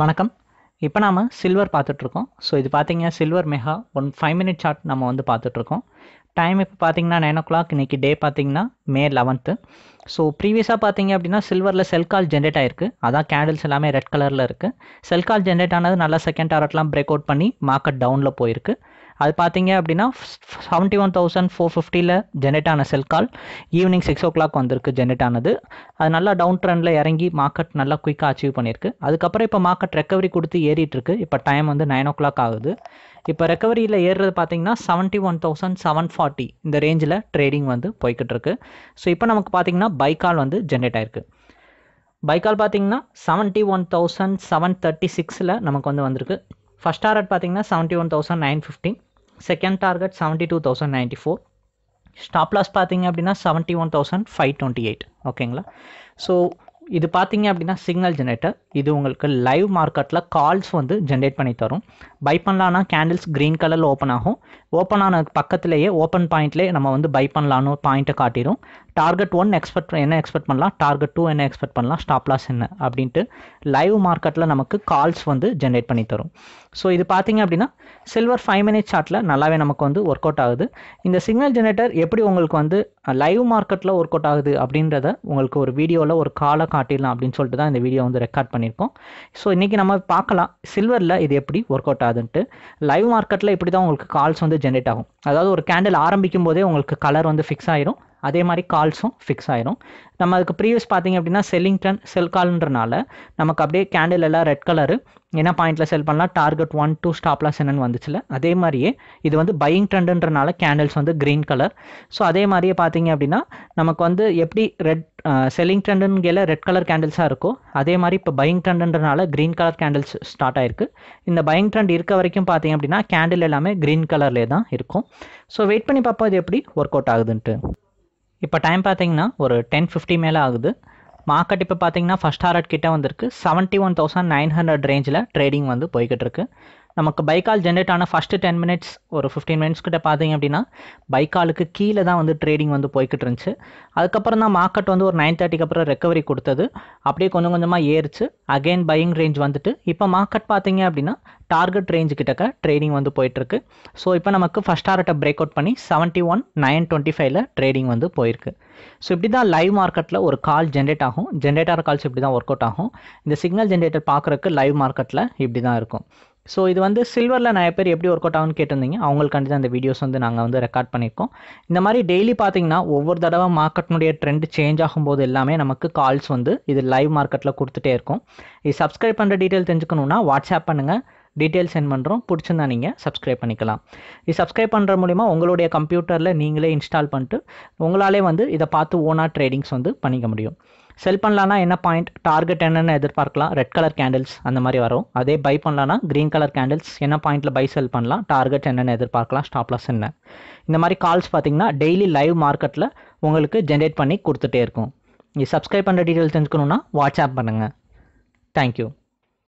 வணக்கம் இப்போ நாம் சில்வர் பார்த்துட்ருக்கோம் ஸோ இது பார்த்தீங்கன்னா silver mega one five minute chart நம்ம வந்து பார்த்துட்ருக்கோம் டைம் இப்போ பார்த்தீங்கன்னா நைன் ஓ கிளாக் இன்றைக்கி டே பார்த்தீங்கன்னா மே லெவன்த்து ஸோ ப்ரீவியஸாக பார்த்தீங்க அப்படின்னா சில்வரில் செல் கால் ஜென்ரேட் ஆயிருக்கு அதான் கேண்டில்ஸ் எல்லாமே ரெட் கலரில் இருக்குது செல் கால் ஜென்ரேட் ஆனது நல்லா செகண்ட் டாரட்லாம் பிரேக் அவுட் பண்ணி மார்க்கெட் டவுனில் போயிருக்கு அது பார்த்தீங்க அப்படின்னா செவன்டி ஒன் தௌசண்ட் ஃபோர் ஃபிஃப்டியில் ஜென்ரேட் ஆன sell call evening six o'clock வந்திருக்கு ஜென்ரேட் ஆனது அது நல்லா டவுன் ட்ரெண்டில் இறங்கி மார்க்கெட் நல்லா குயிக்காக அச்சீவ் பண்ணியிருக்கு அதுக்கப்புறம் இப்போ மார்க்கெட் ரெக்கவரி கொடுத்து ஏறிட்டுருக்கு இப்போ டைம் வந்து நைன் ஓ கிளாக் ஆகுது இப்போ ரெக்கவரியில் ஏறுறது பார்த்தீங்கன்னா seventy one thousand seven forty இந்த ரேஞ்சில் ட்ரேடிங் வந்து போய்கிட்டு இருக்கு ஸோ இப்போ நமக்கு பார்த்தீங்கன்னா பைக்கால் வந்து ஜென்ரேட் ஆயிருக்கு பைக்கால் பார்த்தீங்கன்னா செவன்ட்டி ஒன் தௌசண்ட் செவன் தேர்ட்டி சிக்ஸில் நமக்கு வந்து வந்திருக்கு ஃபஸ்ட் ஆர்ட் பார்த்தீங்கன்னா seventy one thousand nine fifteen second target seventy two thousand ninety four stop loss பார்த்தீங்க அப்படின்னா seventy one thousand five twenty eight ஓகேங்களா ஸோ இது பார்த்தீங்க அப்படின்னா சிக்னல் ஜென்ரேட்டர் இது உங்களுக்கு லைவ் மார்க்கெட்டில் கால்ஸ் வந்து ஜென்ரேட் பண்ணி தரும் பை பண்ணலான்னா கேண்டில்ஸ் க்ரீன் கலரில் ஓப்பன் ஆகும் ஓப்பன் ஆன பக்கத்துலேயே ஓப்பன் பாயிண்ட்லேயே நம்ம வந்து பை பண்ணலான்னு பாயிண்ட்டை காட்டிடும் டார்கெட் ஒன் எக்ஸ்பெக்ட் என்ன எக்ஸ்பெக்ட் பண்ணலாம் டார்கெட் டூ என்ன எக்ஸ்பெக்ட் பண்ணலாம் ஸ்டாப் லாஸ் என்ன அப்படின்ட்டு லைவ் மார்க்கெட்டில் நமக்கு கால்ஸ் வந்து ஜென்ரேட் பண்ணி தரும் ஸோ இது பார்த்தீங்க அப்படின்னா சில்வர் ஃபைவ் மினிட் சார்ட்டில் நல்லாவே நமக்கு வந்து ஒர்க் அவுட் ஆகுது இந்த சிக்னல் ஜென்ரேட்டர் எப்படி உங்களுக்கு வந்து லைவ் மார்க்கெட்டில் ஒர்க் அவுட் ஆகுது அப்படின்றத உங்களுக்கு ஒரு வீடியோவில் ஒரு காலை காட்டிடலாம் அப்படின்னு சொல்லிட்டு தான் இந்த வீடியோ வந்து ரெக்கார்ட் பண்ணியிருக்கோம் ஸோ இன்றைக்கி நம்ம பார்க்கலாம் சில்வரில் இது எப்படி ஒர்க் அவுட் ஆகுதுன்ட்டு லைவ் மார்க்கெட்டில் இப்படி தான் உங்களுக்கு கால்ஸ் வந்து ஜென்ரேட் ஆகும் அதாவது ஒரு கேண்டில் ஆரம்பிக்கும் போதே உங்களுக்கு கலர் வந்து ஃபிக்ஸ் ஆயிரும் அதே மாதிரி கால்ஸும் ஃபிக்ஸ் ஆயிரும் நம்ம அதுக்கு ப்ரீவியஸ் பார்த்தீங்க அப்படின்னா செல்லிங் டன் செல் கால்ன்றனால நமக்கு அப்படியே கேண்டில் எல்லாம் ரெட் கலரு என்ன பாயிண்ட்டில் செல் பண்ணலாம் டார்கெட் ஒன் டூ ஸ்டாப்லாஸ் என்னன்னு வந்துச்சுல அதே மாதிரியே இது வந்து பையிங் ட்ரெண்டுன்றனால கேண்டில்ஸ் வந்து க்ரீன் கலர் ஸோ அதே மாதிரியே பார்த்தீங்க அப்படின்னா நமக்கு வந்து எப்படி ரெட் செல்லிங் ட்ரெண்டுங்கிற ரெட் கலர் கேண்டில்ஸாக இருக்கோ அதே மாதிரி இப்போ பையிங் ட்ரெண்டுன்றனால கிரீன் கலர் கேண்டில்ஸ் ஸ்டார்ட் ஆயிருக்கு இந்த பையிங் ட்ரெண்ட் இருக்க வரைக்கும் பார்த்தீங்க அப்படின்னா கேண்டில் எல்லாமே கிரீன் கலர்லேயே தான் இருக்கும் ஸோ வெயிட் பண்ணி பார்ப்போம் இது எப்படி ஒர்க் அவுட் ஆகுதுன்ட்டு இப்போ டைம் பார்த்தீங்கன்னா ஒரு டென் ஃபிஃப்டி மேலே ஆகுது மார்க்கெட் இப்போ பார்த்தீங்கன்னா ஃபஸ்ட் ஹாரட் கிட்டே வந்திருக்கு seventy one thousand nine hundred ரேஞ்சில் ட்ரேடிங் வந்து போய்கிட்டு இருக்கு நமக்கு பைக்கால் ஜென்ரேட் ஆன ஃபஸ்ட்டு டென் மினிட்ஸ் ஒரு ஃபிஃப்டீன் மினிட்ஸ் கிட்ட பார்த்தீங்க அப்படின்னா பைக்காலுக்கு கீழே தான் வந்து ட்ரேடிங் வந்து போய்கிட்டு இருந்துச்சு அதுக்கப்புறம் தான் மார்க்கெட் வந்து ஒரு நைன் தேர்ட்டிக்கு அப்புறம் ரெக்கவரி கொடுத்தது அப்படியே கொஞ்சம் கொஞ்சமாக ஏறிச்சு அகெயின் பையிங் ரேஞ்ச் வந்துட்டு இப்போ மார்க்கெட் பார்த்தீங்க அப்படின்னா டார்கெட் ரேஞ்சு கிட்டக்க ட்ரேடிங் வந்து போயிட்டுருக்கு ஸோ இப்போ நமக்கு ஃபஸ்ட் ஆர்ட்டை பிரேக் அவுட் பண்ணி செவன்ட்டி ஒன் நைன் டுவெண்ட்டி ஃபைவ்ல ட்ரேடிங் வந்து போயிருக்கு ஸோ இப்படி தான் லைவ் மார்க்கெட்டில் ஒரு கால் ஜென்ரேட் ஆகும் ஜென்ரேட்டர் கால்ஸ் இப்படி தான் ஒர்க் அவுட் ஆகும் இந்த சிக்னல் ஜென்ரேட்டர் பார்க்குறக்கு லைவ் மார்க்கெட்டில் இப்படி தான் இருக்கும் ஸோ இது வந்து சில்வரில் நிறைய பேர் எப்படி ஒர்க் அவுட் ஆகும்னு கேட்டிருந்தீங்க அவங்களுக்காண்டி தான் இந்த வீடியோஸ் வந்து நாங்கள் வந்து ரெக்கார்ட் பண்ணியிருக்கோம் இந்த மாதிரி டெய்லி பார்த்தீங்கன்னா ஒவ்வொரு தடவை மார்க்கெட்னுடைய ட்ரெண்ட் சேஞ்ச் ஆகும்போது எல்லாமே நமக்கு கால்ஸ் வந்து இது லைவ் மார்க்கெட்டில் கொடுத்துட்டே இருக்கும் இது சப்ஸ்கிரைப் பண்ணுற டீட்டெயில் தெரிஞ்சுக்கணுன்னா வாட்ஸ்அப் பண்ணுங்கள் டீட்டெயில் சென்ட் பண்ணுறோம் பிடிச்சிருந்தா நீங்கள் சப்ஸ்கிரைப் பண்ணிக்கலாம் இது சப்ஸ்கிரைப் பண்ணுற மூலிமா உங்களுடைய கம்ப்யூட்டரில் நீங்களே இன்ஸ்டால் பண்ணிட்டு உங்களாலே வந்து இதை பார்த்து ஓனாக ட்ரேடிங்ஸ் வந்து பண்ணிக்க முடியும் செல் பண்ணலான்னா என்ன பாயிண்ட் டார்கெட் என்னென்னு எதிர்பார்க்கலாம் ரெட் கலர் கேண்டில்ஸ் அந்த மாதிரி வரும் அதே பை பண்ணலான்னா க்ரீன் கலர் கேண்டில்ஸ் என்ன பாயிண்ட்டில் பை செல் பண்ணலாம் டார்கெட் என்னென்னு எதிர்பார்க்கலாம் ஸ்டாப்லாஸ் என்ன இந்த மாதிரி கால்ஸ் பார்த்தீங்கன்னா டெய்லி லைவ் மார்க்கெட்டில் உங்களுக்கு ஜென்ரேட் பண்ணி கொடுத்துட்டே இருக்கும் இது சப்ஸ்கிரைப் பண்ணுற டீட்டெயில்ஸ் தெரிஞ்சுக்கணுன்னா வாட்ஸ்அப் பண்ணுங்கள் தேங்க்யூ